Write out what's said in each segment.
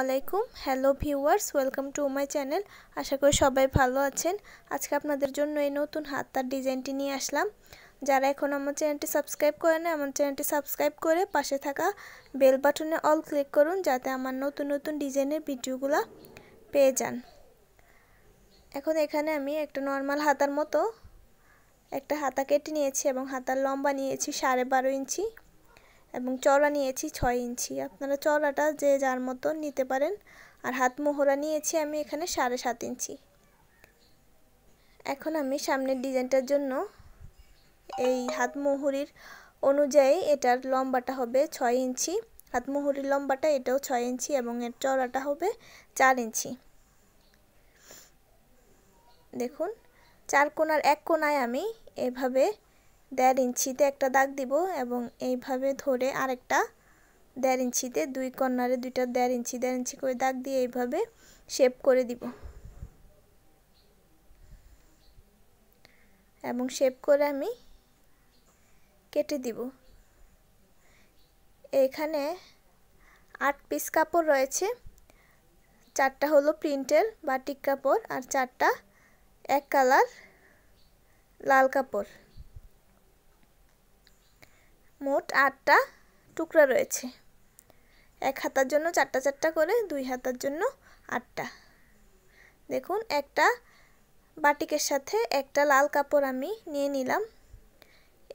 আলাইকুম hello viewers welcome to my channel আশা করি সবাই ভালো আছেন আজকে আপনাদের জন্য এই নতুন হাতার ডিজাইনটি নিয়ে আসলাম যারা এখন আমার চ্যানেলটি সাবস্ক্রাইব করে না আমার চ্যানেলটি সাবস্ক্রাইব করে পাশে থাকা বেল বাটনে অল ক্লিক করুন যাতে আমার নতুন নতুন ডিজাইনের ভিডিওগুলো পেয়ে যান এখন এখানে আমি একটা নর্মাল হাতার মতো একটা হাতা কেটে নিয়েছি এবং হাতার লম্বা নিয়েছি সাড়ে বারো ইঞ্চি এবং চওড়া নিয়েছি ছয় ইঞ্চি আপনারা চওড়াটা যে যার মতো নিতে পারেন আর হাত মোহরা নিয়েছি আমি এখানে সাড়ে সাত ইঞ্চি এখন আমি সামনের ডিজাইনটার জন্য এই হাত মোহরির অনুযায়ী এটার লম্বাটা হবে ছয় ইঞ্চি হাত মোহরির লম্বাটা এটাও ছয় ইঞ্চি এবং এর চওড়াটা হবে চার ইঞ্চি দেখুন চার কোনার এক কোনায় আমি এভাবে দেড় ইঞ্চিতে একটা দাগ দিব এবং এইভাবে ধরে আরেকটা দেড় ইঞ্চিতে দুই কর্নারে দুইটা দেড় ইঞ্চি দেড় ইঞ্চি করে দাগ দিয়ে এইভাবে শেপ করে দিব এবং শেপ করে আমি কেটে দিব এখানে আট পিস কাপড় রয়েছে চারটা হলো প্রিন্টের বাটিক কাপড় আর চারটা এক কালার লাল কাপড় মোট আটটা টুকরা রয়েছে এক হাতার জন্য চারটা চারটা করে দুই হাতার জন্য আটটা দেখুন একটা বাটিকের সাথে একটা লাল কাপড় আমি নিয়ে নিলাম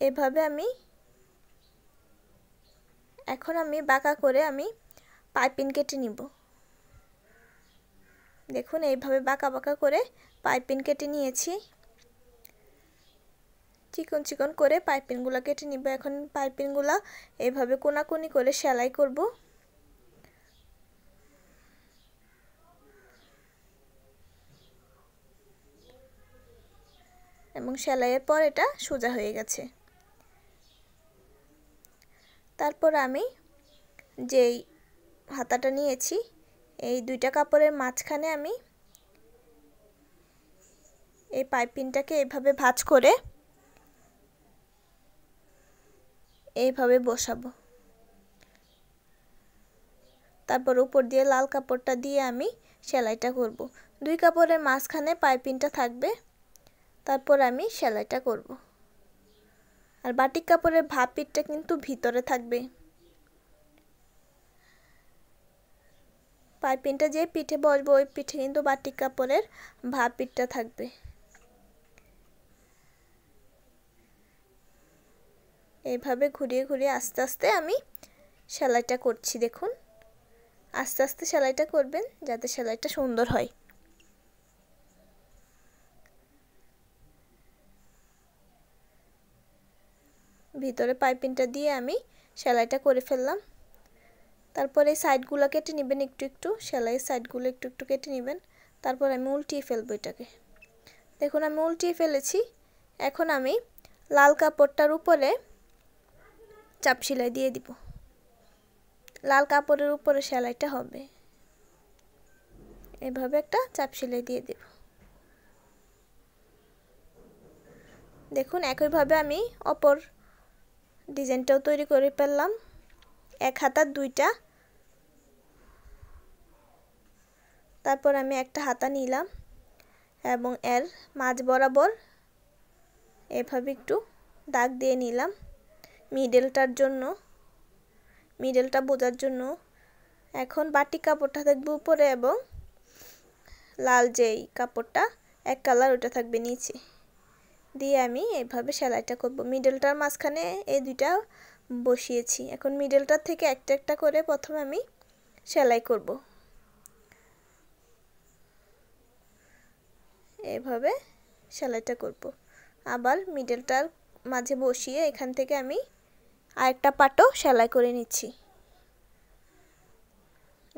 এভাবে আমি এখন আমি বাঁকা করে আমি পাইপিন কেটে নিব দেখুন এইভাবে বাঁকা বাঁকা করে পাইপিন কেটে নিয়েছি চিকন চিকন করে পাইপিনগুলো কেটে নিব এখন পাইপিনগুলো এভাবে কোনাকুনি করে সেলাই করব এবং সেলাইয়ের পর এটা সোজা হয়ে গেছে তারপর আমি যেই হাতাটা নিয়েছি এই দুইটা কাপড়ের মাঝখানে আমি এই পাইপিনটাকে এভাবে ভাঁজ করে এইভাবে বসাবো তারপর উপর দিয়ে লাল কাপড়টা দিয়ে আমি সেলাইটা করব। দুই কাপড়ের মাঝখানে পাইপিনটা থাকবে তারপর আমি সেলাইটা করব। আর বাটিক কাপড়ের ভাপিটটা কিন্তু ভিতরে থাকবে পাইপিনটা যে পিঠে বসবো ওই পিঠে কিন্তু বাটিক কাপড়ের ভাপিটটা থাকবে এইভাবে ঘুরিয়ে ঘুরিয়ে আস্তে আস্তে আমি সেলাইটা করছি দেখুন আস্তে আস্তে সেলাইটা করবেন যাতে সেলাইটা সুন্দর হয় ভিতরে পাইপিংটা দিয়ে আমি সেলাইটা করে ফেললাম তারপর এই সাইডগুলো কেটে নেবেন একটু একটু সেলাইয়ের সাইডগুলো একটু একটু কেটে নেবেন তারপর আমি উল্টিয়ে ফেলবো এটাকে দেখুন আমি উল্টিয়ে ফেলেছি এখন আমি লাল কাপড়টার উপরে চাপ সেলাই দিয়ে দিব লাল কাপড়ের উপরে সেলাইটা হবে এভাবে একটা চাপ সেলাই দিয়ে দেব দেখুন একইভাবে আমি অপর ডিজাইনটাও তৈরি করে ফেললাম এক হাতার দুইটা তারপর আমি একটা হাতা নিলাম এবং এর মাঝ বরাবর এভাবে একটু দাগ দিয়ে নিলাম মিডেলটার জন্য মিডেলটা বোঝার জন্য এখন বাটি কাপড়টা থাকবে উপরে এবং লাল যেই কাপড়টা এক কালার ওটা থাকবে নিচে দিয়ে আমি এভাবে সেলাইটা করব মিডেলটার মাঝখানে এই দুইটা বসিয়েছি এখন মিডেলটার থেকে একটা একটা করে প্রথমে আমি সেলাই করব এভাবে সেলাইটা করব আবার মিডেলটার মাঝে বসিয়ে এখান থেকে আমি আর একটা পাটও সেলাই করে নিচ্ছি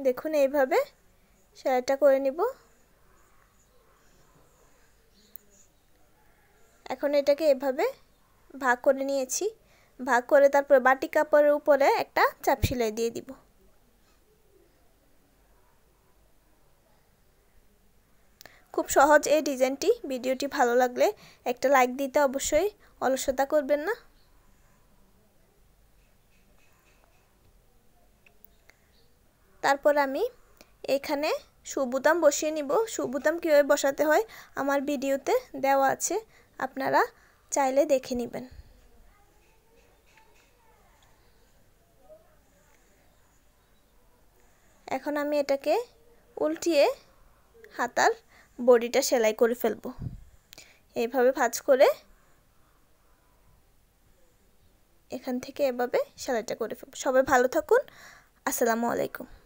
দেখুন এইভাবে সেলাইটা করে নিব এখন এটাকে এভাবে ভাগ করে নিয়েছি ভাগ করে তারপর বাটি কাপড়ের উপরে একটা চাপ সেলাই দিয়ে দিব খুব সহজ এই ডিজাইনটি ভিডিওটি ভালো লাগলে একটা লাইক দিতে অবশ্যই অলসতা করবেন না তারপর আমি এখানে সুবুতাম বসিয়ে নিব সুবুতাম কীভাবে বসাতে হয় আমার ভিডিওতে দেওয়া আছে আপনারা চাইলে দেখে নেবেন এখন আমি এটাকে উল্টিয়ে হাতার বডিটা সেলাই করে ফেলব এইভাবে ভাজ করে এখান থেকে এভাবে সেলাইটা করে ফেলব সবাই ভালো থাকুন আসসালামু আলাইকুম